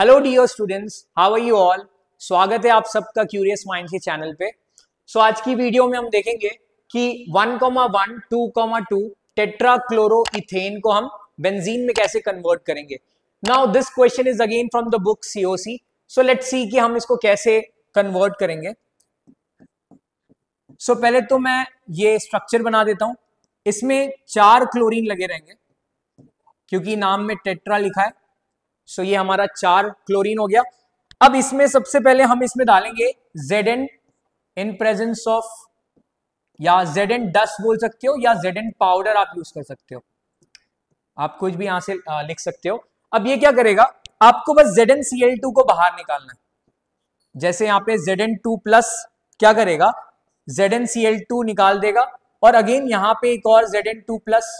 hello dear students how are you all स्वागत है आप सबका क्यूरियस माइंड के चैनल पे सो so, आज की वीडियो में हम देखेंगे कि 1.1, 2.2 टेट्राक्लोरोइथेन को हम बेंजीन में कैसे कन्वर्ट करेंगे now this question is again from the book COC so let see कि हम इसको कैसे कन्वर्ट करेंगे सो so, पहले तो मैं ये स्ट्रक्चर बना देता हूं इसमें चार क्लोरीन लगे रहेंगे क्योंकि नाम में टेट्रा लिखा है सो ये हमारा चार क्लोरीन हो गया अब इसमें सबसे पहले हम इसमें डालेंगे Z N in presence of या जेड एन डस्ट बोल सकते हो या जेड एन पाउडर आप यूज कर सकते हो आप कुछ भी यहां से लिख सकते हो अब ये क्या करेगा आपको बस Z N C L two को बाहर निकालना है जैसे यहाँ पे जेड एन टू प्लस क्या करेगा Z N C L two निकाल देगा और अगेन यहां पे एक और जेड एन टू प्लस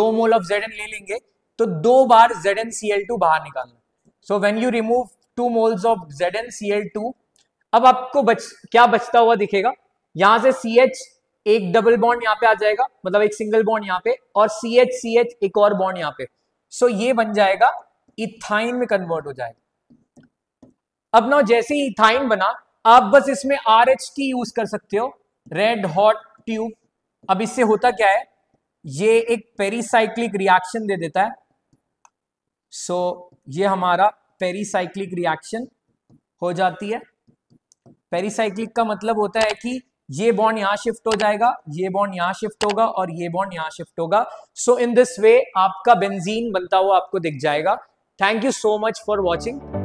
दो मोल ऑफ जेड एन ले लेंगे तो दो बार Z N C L two बाहर निकालना so when you remove two moles of Z N C L two अब आपको बच क्या बचता हुआ दिखेगा यहां से सी एच एक डबल बॉन्ड यहाँ पे आ जाएगा मतलब एक सिंगल बॉन्ड यहाँ पे और सी एच सी एच एक और बॉन्ड यहाँ पे सो so, ये बन जाएगा इथाइन में कन्वर्ट हो जाएगा अब ना जैसे ही इथाइन बना आप बस इसमें आर एच टी यूज कर सकते हो रेड हॉट ट्यूब अब इससे होता क्या है ये एक पेरीसाइक्लिक रिएक्शन दे देता है सो so, ये हमारा पेरीसाइक्लिक रिएक्शन हो जाती है पेरीसाइक्लिक का मतलब होता है कि ये बॉन्ड यहां शिफ्ट हो जाएगा ये बॉन्ड यहां शिफ्ट होगा और ये बॉन्ड यहां शिफ्ट होगा सो इन दिस वे आपका बेंजीन बनता हुआ आपको दिख जाएगा thank you so much for watching